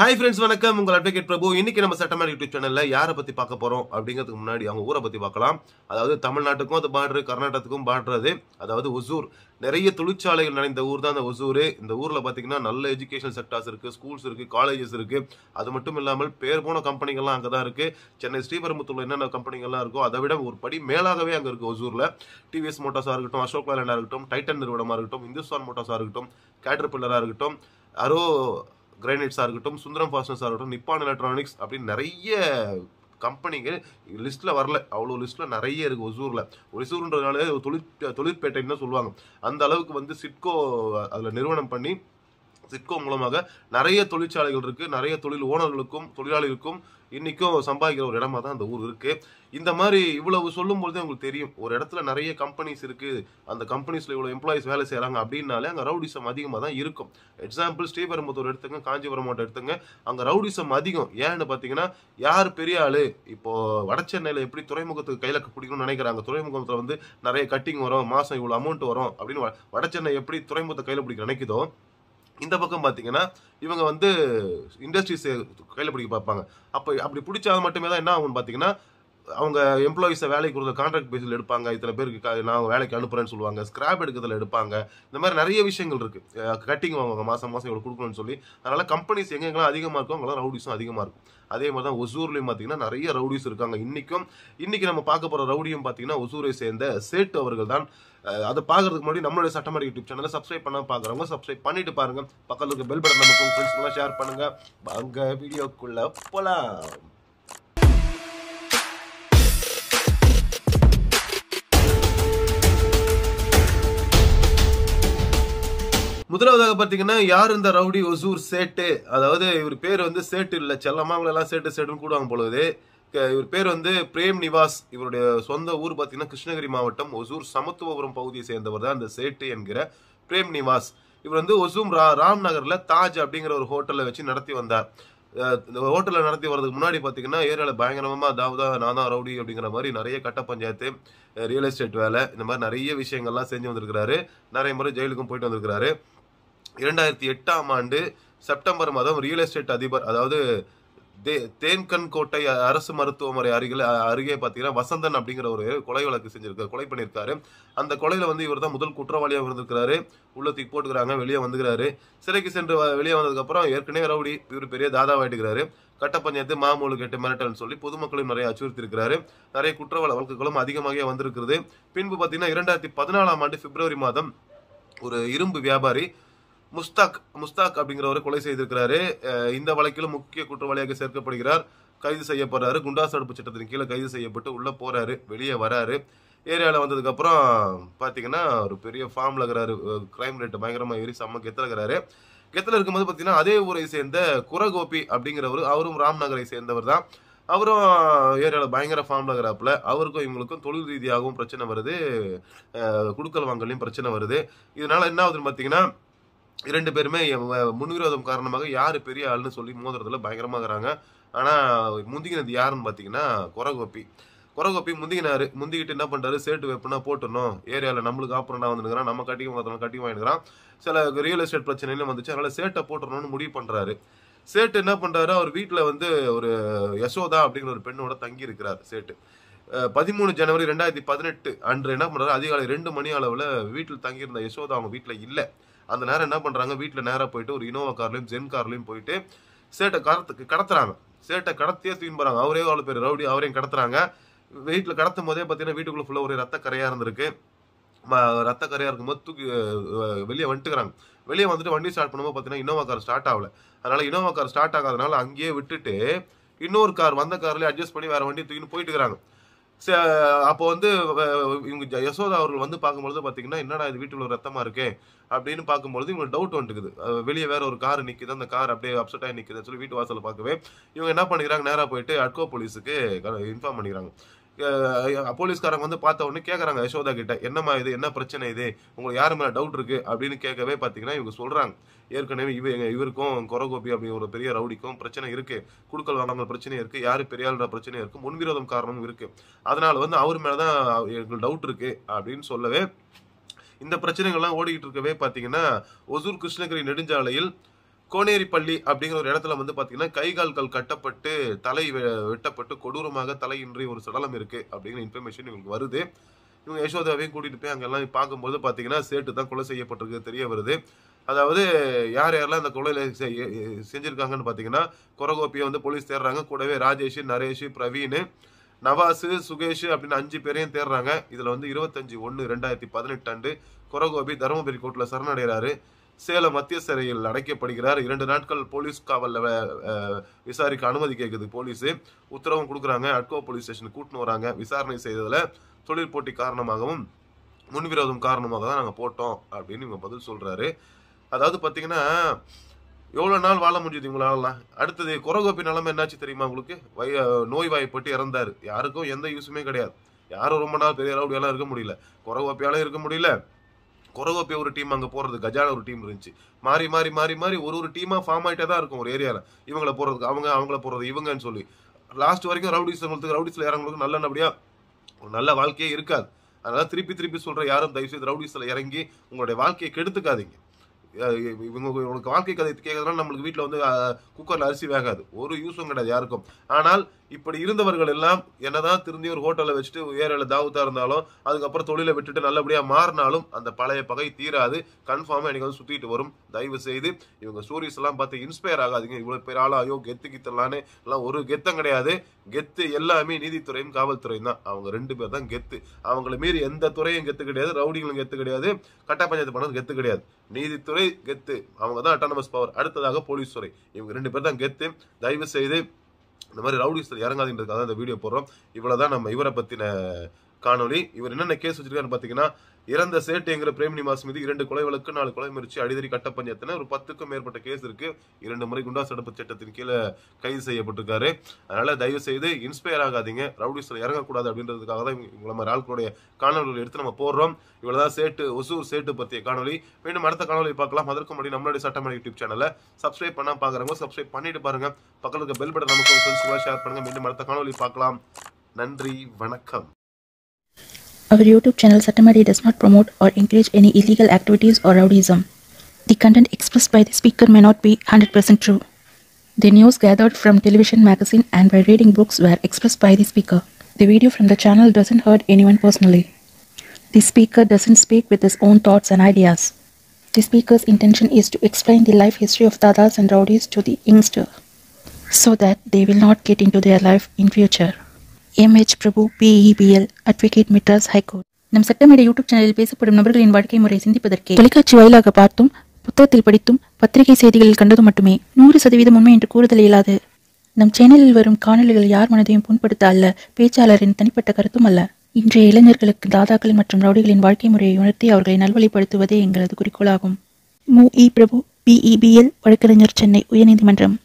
Hi friends வணக்கம் உங்கள் advocate பிரபு இன்னைக்கு நம்ம சட்டமேட் யூடியூப் சேனலில் யாரை பற்றி பார்க்க போகிறோம் அப்படிங்கிறதுக்கு முன்னாடி அவங்க ஊரை பற்றி பார்க்கலாம் அதாவது தமிழ்நாட்டுக்கும் அது பாடுறது கர்நாடகத்துக்கும் பாடுறது அதாவது ஒசூர் நிறைய தொழிற்சாலைகள் நிறைந்த ஊர் தான் அந்த ஒசூர் இந்த ஊரில் பார்த்தீங்கன்னா நல்ல எஜுகேஷன் செக்டர்ஸ் இருக்குது ஸ்கூல்ஸ் இருக்குது காலேஜஸ் இருக்குது அது மட்டும் இல்லாமல் பேர் போன கம்பெனிகள்லாம் அங்கே தான் இருக்குது சென்னை ஸ்ரீபெரும்புத்தூரில் என்னென்ன கம்பெனிகள்லாம் இருக்கோ அதை விட ஒரு படி மேலாகவே அங்கே இருக்குது ஒசூரில் டிவிஎஸ் மோட்டார்ஸாக இருக்கட்டும் அசோக் லேண்டாக இருக்கட்டும் டைட்டன் நிறுவனமாக இருக்கட்டும் இந்துஸ்தான் மோட்டார்ஸாக இருக்கட்டும் கேட்டர் பில்லராக இருக்கட்டும் அரோ கிரைனைட்ஸாக இருக்கட்டும் சுந்தரம் ஃபாஸ்ட்னஸாக இருக்கட்டும் நிப்பான் எலக்ட்ரானிக்ஸ் அப்படின்னு நிறைய கம்பெனிங்க லிஸ்ட்டில் வரல அவ்வளோ லிஸ்ட்டில் நிறைய இருக்குது ஒசூரில் ஒசூருன்றதுனால தொழிற் தொழிற்பேட்டைன்னு தான் சொல்லுவாங்க அந்த அளவுக்கு வந்து சிட்கோ அதில் நிறுவனம் பண்ணி சிட்கோ மூலமாக நிறைய தொழிற்சாலைகள் இருக்குது நிறைய தொழில் ஓனர்களுக்கும் தொழிலாளிகளுக்கும் இன்றைக்கும் சம்பாதிக்கிற ஒரு இடமா தான் அந்த ஊர் இருக்குது இந்த மாதிரி இவ்வளவு சொல்லும் உங்களுக்கு தெரியும் ஒரு இடத்துல நிறைய கம்பெனிஸ் இருக்குது அந்த கம்பெனிஸில் இவ்வளோ எம்ப்ளாயிஸ் வேலை செய்கிறாங்க அப்படின்னாலே அங்கே ரவுடிசம் அதிகமாக தான் இருக்கும் எக்ஸாம்பிள் ஸ்ரீபெரும்புத்தூர் எடுத்துங்க காஞ்சிபுரம் மாவட்டம் எடுத்துங்க அங்கே ரவுடிசம் அதிகம் ஏன்னு பார்த்தீங்கன்னா யார் பெரிய ஆள் இப்போது வட சென்னையில் எப்படி துறைமுகத்துக்கு கையில் பிடிக்கணும்னு நினைக்கிறாங்க துறைமுகத்தில் வந்து நிறைய கட்டிங் வரும் மாதம் இவ்வளோ அமௌண்ட் வரும் அப்படின்னு வட சென்னை எப்படி துறைமுகத்தை கையில் பிடிக்க நினைக்குதோ இந்த பக்கம் பார்த்தீங்கன்னா இவங்க வந்து இண்டஸ்ட்ரீஸ் கையில் பிடிக்க பார்ப்பாங்க அப்போ அப்படி பிடிச்சா மட்டுமே தான் என்ன ஆகும்னு பார்த்தீங்கன்னா அவங்க எம்ப்ளாயிஸை வேலைக்கு கொடுத்த கான்ட்ராக்ட் பேஸில் எடுப்பாங்க இத்தனை பேருக்கு நான் வேலைக்கு அனுப்புகிறேன்னு சொல்லுவாங்க ஸ்கிராப் எடுக்கிறதுல எடுப்பாங்க இந்த மாதிரி நிறைய விஷயங்கள் இருக்குது கட்டிங் வாங்குவாங்க மாதம் மாதம் இவ்வளோ கொடுக்கணும்னு சொல்லி அதனால் கம்பெனிஸ் எங்கெங்கெல்லாம் அதிகமாக இருக்கும் அங்கெல்லாம் ரவுடிஸும் அதிகமாக இருக்கும் அதே மாதிரி தான் ஒசூர்லேயும் பார்த்தீங்கன்னா நிறைய ரவுடிஸ் இருக்காங்க இன்றைக்கும் இன்றைக்கி நம்ம பார்க்க போகிற ரவுடியும் பார்த்தீங்கன்னா ஒசூரை சேர்ந்த சேட்டு அவர்கள் தான் அதை பார்க்கறதுக்கு முன்னாடி நம்மளுடைய சட்டமன்ற யூடியூப் சேனலை சப்ஸ்கிரைப் பண்ண பார்க்குறவங்க சப்ஸ்கிரைப் பண்ணிட்டு பாருங்கள் பக்கத்தில் இருக்க பெல் பட்டன் நமக்கு ஃப்ரெண்ட்ஸ்லாம் ஷேர் பண்ணுங்கள் அங்கே வீடியோக்குள்ளே போகலாம் முதலாவதாக பார்த்தீங்கன்னா யார் இந்த ரவுடி ஒசூர் சேட்டு அதாவது இவர் பேர் வந்து சேட்டு இல்லை செல்லமா சேட்டு சேட்டுன்னு கூடுவாங்க பொழுது இவர் பேர் வந்து பிரேம் நிவாஸ் இவருடைய சொந்த ஊர் பார்த்தீங்கன்னா கிருஷ்ணகிரி மாவட்டம் ஒசூர் சமத்துவபுரம் பகுதியை சேர்ந்தவர் தான் இந்த சேட்டு என்கிற பிரேம் நிவாஸ் இவர் வந்து ஒசூம் ரா ராம் நகரில் தாஜ் அப்படிங்கிற ஒரு ஹோட்டலில் வச்சு நடத்தி வந்தார் இந்த ஹோட்டலில் நடத்தி வரதுக்கு முன்னாடி பார்த்தீங்கன்னா ஏரியாவில் பயங்கரமாக அதாவது நான் தான் ரவுடி அப்படிங்கிற மாதிரி நிறைய கட்ட பஞ்சாயத்து ரியல் எஸ்டேட் வேலை இந்த மாதிரி நிறைய விஷயங்கள்லாம் செஞ்சு வந்திருக்கிறாரு நிறைய முறை ஜெயிலுக்கும் போயிட்டு வந்திருக்கிறாரு இரண்டாயிரத்தி எட்டாம் ஆண்டு செப்டம்பர் மாதம் ரியல் எஸ்டேட் அதிபர் அதாவது தே தேன்கண் கோட்டை அரசு மருத்துவமனை அருகில் அருகே பார்த்தீங்கன்னா வசந்தன் அப்படிங்கிற ஒரு கொலை வழக்கு செஞ்சிருக்காரு கொலை பண்ணியிருக்காரு அந்த கொலையில் வந்து இவர் தான் முதல் குற்றவாளியாக இருந்திருக்கிறாரு உள்ளத்துக்கு போட்டுக்கிறாங்க வெளியே வந்துக்கிறாரு சிறைக்கு சென்று வெளியே வந்ததுக்கப்புறம் ஏற்கனவே ரவுடி இவர் பெரிய தாதாவாயிட்டுக்கிறாரு கட்ட பஞ்சாயத்து மாமூலு கேட்டு மிரட்டல்னு சொல்லி பொதுமக்களையும் நிறைய அச்சுறுத்திருக்கிறாரு நிறைய குற்றவாள வழக்குகளும் அதிகமாகவே வந்திருக்கிறது பின்பு பார்த்தீங்கன்னா இரண்டாயிரத்தி பதினாலாம் ஆண்டு பிப்ரவரி மாதம் ஒரு இரும்பு வியாபாரி முஸ்தாக் முஸ்தாக் அப்படிங்கிறவரை கொலை செய்திருக்கிறாரு இந்த வழக்கிலும் முக்கிய குற்றவாளியாக சேர்க்கப்படுகிறார் கைது செய்யப்படுறாரு குண்டாஸ் தடுப்பு சட்டத்தின் கீழே கைது செய்யப்பட்டு உள்ளே போகிறாரு வெளியே வராரு ஏரியாவில் வந்ததுக்கப்புறம் பார்த்தீங்கன்னா ஒரு பெரிய ஃபார்மில் இருக்கிறாரு கிரைம் ரேட்டு பயங்கரமாக ஏறி செம்ம கெத்தில் இருக்கிறாரு கெத்தில் இருக்கும்போது பார்த்தீங்கன்னா அதே ஊரை சேர்ந்த குரகோபி அப்படிங்கிறவர் அவரும் ராம்நகரை சேர்ந்தவர் தான் அவரும் ஏரியாவில் பயங்கர ஃபார்மில் இருக்கிறாப்புல அவருக்கும் இவங்களுக்கும் தொழில் ரீதியாகவும் பிரச்சனை வருது குடுக்கல் வாங்கலையும் பிரச்சனை வருது இதனால் என்ன ஆகுதுன்னு பார்த்தீங்கன்னா இரண்டு பேருமே முன்விரோதம் காரணமாக யார் பெரிய ஆள்னு சொல்லி மோதுறதுல பயங்கரமாகறாங்க ஆனால் முந்திக்கினது யாருன்னு பார்த்தீங்கன்னா குரகோப்பி குரகோப்பி முந்திக்கினாரு முந்திக்கிட்டு என்ன பண்ணுறாரு சேட்டு வெப்புனா போட்டுடணும் ஏரியாவில் நம்மளுக்கு ஆப்புறம் நான் வந்துருக்கிறான் நம்ம கட்டி வாங்கணும் கட்டி வாங்கிடுறான் சில ரியல் எஸ்டேட் பிரச்சனையிலும் வந்துச்சு அதனால் சேட்டை போட்டுடணும்னு முடிவு பண்ணுறாரு சேட்டு என்ன பண்ணுறாரு அவர் வீட்டில் வந்து ஒரு யசோதா அப்படிங்கிற ஒரு பெண்ணோட தங்கி இருக்கிறார் சேட்டு பதிமூணு ஜனவரி ரெண்டாயிரத்தி பதினெட்டு அன்று என்ன பண்ணுறாரு அதிகாலை ரெண்டு மணி அளவில் வீட்டில் தங்கியிருந்த யசோதா அவங்க வீட்டில் இல்லை அந்த நேரம் என்ன பண்ணுறாங்க வீட்டில் நேராக போயிட்டு ஒரு இனோவா கார்லையும் ஜென் கார்லையும் போயிட்டு சேட்டை கடத்து கடத்துறாங்க சேட்டை கடத்தியே தூக்கின்னு போகிறாங்க அவரே அவ்வளோ பேர் ரவுடி அவரையும் கடத்துறாங்க வீட்டில் கடத்தும் போதே பார்த்தீங்கன்னா வீட்டுக்குள்ளே ஃபுல்லாக ஒரு ரத்த கரையாக இருந்திருக்கு ரத்த கரையாக இருக்கும்போது தூக்கி வெளியே வந்துட்டுக்கிறாங்க வெளியே வந்துட்டு வண்டி ஸ்டார்ட் பண்ணும்போது பார்த்தீங்கன்னா இனோவா கார் ஸ்டார்ட் ஆகல அதனால் இனோவா கார் ஸ்டார்ட் ஆகாதனால அங்கேயே விட்டுட்டு இன்னொரு கார் வந்த கார்லேயே அட்ஜஸ்ட் பண்ணி வேறு வண்டி தூக்கின்னு போயிட்டுக்கிறாங்க அப்போ வந்து இவங்க யசோதா அவர்கள் வந்து பார்க்கும்பொழுது பார்த்தீங்கன்னா என்னடா இது ஒரு ரத்தமாக இருக்கே அப்படின்னு பார்க்கும்பொழுது இவங்களுக்கு டவுட் வந்துக்குது வெளியே வேற ஒரு கார் நிற்குது அந்த கார் அப்படியே அப்செட் ஆகி நிற்குதுன்னு சொல்லி வீட்டு வாசலில் பார்க்கவே இவங்க என்ன பண்ணிக்கிறாங்க நேராக போயிட்டு அட்கோ போலீஸுக்கு இன்ஃபார்ம் பண்ணிக்கிறாங்க போலீஸ்காரங்க வந்து பார்த்த உடனே கேட்குறாங்க யசோதா கிட்ட என்னம்மா இது என்ன பிரச்சனை இது உங்களுக்கு யார் மேலே டவுட் இருக்குது அப்படின்னு கேட்கவே பார்த்தீங்கன்னா இவங்க சொல்கிறாங்க ஏற்கனவே இவ எங்கள் இவருக்கும் குரகோபி அப்படிங்கிற ஒரு பெரிய ரவுடிக்கும் பிரச்சனை இருக்குது குடுக்கல் வாங்காமல் பிரச்சனை இருக்குது யார் பெரியாளுற பிரச்சனையும் இருக்குது முன்விரோதம் காரணமும் இருக்குது அதனால் வந்து அவர் மேலே தான் எங்களுக்கு டவுட் இருக்குது அப்படின்னு சொல்லவே இந்த பிரச்சனைகள்லாம் ஓடிக்கிட்டு இருக்கவே பார்த்தீங்கன்னா ஒசூர் கிருஷ்ணகிரி நெடுஞ்சாலையில் கோனேரிப்பள்ளி அப்படிங்கிற ஒரு இடத்துல வந்து பார்த்தீங்கன்னா கைகால்கள் கட்டப்பட்டு தலை வெட்டப்பட்டு கொடூரமாக தலையின்றி ஒரு சடலம் இருக்குது அப்படிங்கிற இன்ஃபர்மேஷன் இவங்களுக்கு வருது இவங்க யசோதாவையும் கூட்டிகிட்டு போய் அங்கெல்லாம் பார்க்கும்போது பார்த்தீங்கன்னா சேட்டு தான் கொலை செய்யப்பட்டிருக்கு தெரிய வருது அதாவது யார் யாரெல்லாம் அந்த கொலையில செஞ்சிருக்காங்கன்னு பார்த்தீங்கன்னா குரகோப்பியை வந்து போலீஸ் தேடுறாங்க கூடவே ராஜேஷ் நரேஷ் பிரவீன் நவாசு சுகேஷ் அப்படின்னு அஞ்சு பேரையும் தேடுறாங்க இதில் வந்து இருபத்தஞ்சி ஒன்று ரெண்டாயிரத்தி பதினெட்டு ஆண்டு குரகோபி தருமபுரி கோர்ட்டில் சரணடைகிறாரு சேலம் மத்திய சிறையில் அடைக்கப்படுகிறார் இரண்டு நாட்கள் போலீஸ் காவலில் விசாரிக்க அனுமதி கேட்குது போலீஸு உத்தரவும் கொடுக்குறாங்க அட்கோ போலீஸ் ஸ்டேஷன் கூட்டின்னு வராங்க விசாரணை செய்ததில் தொழில் போட்டி காரணமாகவும் முன்விரோதம் காரணமாக தான் நாங்கள் போட்டோம் அப்படின்னு இவங்க பதில் சொல்கிறாரு அதாவது பார்த்தீங்கன்னா எவ்வளோ நாள் வாழ முடியுது இவங்களாலாம் அடுத்தது குரகோப்பி நிலமை என்னாச்சு தெரியுமா உங்களுக்கு வய நோய் வாய்ப்பட்டு இறந்தார் யாருக்கும் எந்த யூஸுமே கிடையாது யாரும் ரொம்ப நாள் பெரிய அளவுலாம் இருக்க முடியல குரகோப்பியாலும் இருக்க முடியல கொரகோப்பே ஒரு டீம் அங்கே போகிறது கஜான ஒரு டீம் இருந்துச்சு மாறி மாறி மாறி மாறி ஒரு ஒரு டீமாக ஃபார்ம் ஆகிட்டே தான் இருக்கும் ஒரு ஏரியாவில் இவங்கள போகிறதுக்கு அவங்க அவங்கள போகிறது இவங்கன்னு சொல்லி லாஸ்ட் வரைக்கும் ரவுடிஸ் ரவுடிஸில் இறங்குறதுக்கு நல்ல நபடியாக ஒரு நல்ல வாழ்க்கையே இருக்காது அதனால் திருப்பி திருப்பி சொல்கிற யாரும் தயவுசெய்து ரவுடிஸில் இறங்கி உங்களுடைய வாழ்க்கையை கெடுத்துக்காதீங்க இவங்க உனக்கு வாழ்க்கை கதை கேட்கறதுனால நம்மளுக்கு வீட்டில் வந்து குக்கரில் அரிசி வேகாது ஒரு யூஸும் கிடையாது யாருக்கும் ஆனால் இப்படி இருந்தவர்கள் எல்லாம் என்னதான் திருந்தி ஒரு ஹோட்டலில் வச்சுட்டு ஏரியில் தாவுத்தா இருந்தாலும் அதுக்கப்புறம் தொழிலை விட்டுட்டு நல்லபடியாக மாறினாலும் அந்த பழைய பகை தீராது கன்ஃபார்மாக எனக்கு வந்து சுற்றிட்டு வரும் தயவு செய்து இவங்க ஸ்டோரிஸ் எல்லாம் பார்த்து இன்ஸ்பயர் ஆகாதீங்க இவ்வளோ பேர் ஆளா ஐயோ கெத்து கித்தலான்னு எல்லாம் ஒரு கெத்தம் கிடையாது கெத்து எல்லாமே நீதித்துறையும் காவல்துறையும் தான் அவங்க ரெண்டு பேர் தான் கெத்து அவங்களை மீறி எந்த துறையும் கெத்து கிடையாது ரவுடிகளும் கெத்து கிடையாது கட்டா பஞ்சாயத்து பண்ணது கெத்து கிடையாது நீதித்துறை கெத்து அவங்க தான் அட்டானமஸ் பவர் அடுத்ததாக போலீஸ் துறை இவங்க ரெண்டு பேர் தான் கெத்து தயவு செய்து இந்த மாதிரி ரவுடிஸ்டர் இறங்காதுன்றதுக்காக தான் இந்த வீடியோ போடுறோம் இவ்வளோ தான் நம்ம இவரை பற்றின காணொலி இவர் என்னென்ன கேஸ் வச்சிருக்காரு பார்த்தீங்கன்னா இறந்த எங்கிற பிரேம் நிவாஸ் மீது இரண்டு கொலை வழக்கு நாலு கொலை முயற்சி அடிதடி கட்ட பஞ்சாயத்துல ஒரு பத்துக்கும் மேற்பட்ட கேஸ் இருக்கு இரண்டு முறை குண்டா சடப்பு சட்டத்தின் கீழே கைது செய்யப்பட்டிருக்காரு அதனால தயவு செய்து இன்ஸ்பயர் ஆகாதீங்க ரவுடிஸ்ல இறங்கக்கூடாது அப்படின்றதுக்காக தான் இவங்க நம்ம ஆளுக்களுடைய காணொலிகள் எடுத்து நம்ம போடுறோம் இவ்வளவுதான் சேட்டு ஒசூர் சேட்டு பற்றிய காணொலி மீண்டும் அடுத்த காணொலி பார்க்கலாம் அதற்கு முன்னாடி நம்மளுடைய சட்டமன்ற யூடியூப் சேனலை சப்ஸ்கிரைப் பண்ணா பாக்குறவங்க சப்ஸ்கிரைப் பண்ணிட்டு பாருங்க பக்கத்தில் பெல் பட்டன் நமக்கு ஷேர் பண்ணுங்க மீண்டும் அடுத்த காணொலி பார்க்கலாம் நன்றி வணக்கம் Our YouTube channel Satamari does not promote or encourage any illegal activities or rowdyism. The content expressed by the speaker may not be 100% true. The news gathered from television magazine and by reading books were expressed by the speaker. The video from the channel doesn't hurt anyone personally. The speaker doesn't speak with his own thoughts and ideas. The speaker's intention is to explain the life history of dadas and rowdies to the youngster so that they will not get into their life in future. MH Prabhu BEPL advocate Madras high court நம் சட்டமேடை YouTube சேனலில் பேசப்படும் நபர்களின் வாழ்க்கை முறை சிந்திப்பதற்கு தொலைக்காட்சி வாயிலாக பார்த்தும் புத்தகத்தில் படித்தும் பத்திரிகை செய்திகளில் கண்டதும் மட்டுமே நூறு சதவீதம் உண்மை என்று கூறுதல் இயலாது நம் சேனலில் வரும் காணொலிகள் யார் மனதையும் புண்படுத்த அல்ல பேச்சாளரின் தனிப்பட்ட கருத்தும் அல்ல இன்றைய இளைஞர்களுக்கு தாதாக்கள் மற்றும் ரவுடிகளின் வாழ்க்கை முறையை உணர்த்தி அவர்களை நல்வழிப்படுத்துவதே எங்களது குறிக்கோளாகும் மு இ பிரபு பிஇபிஎல் e வழக்கறிஞர் சென்னை உயர்நீதிமன்றம்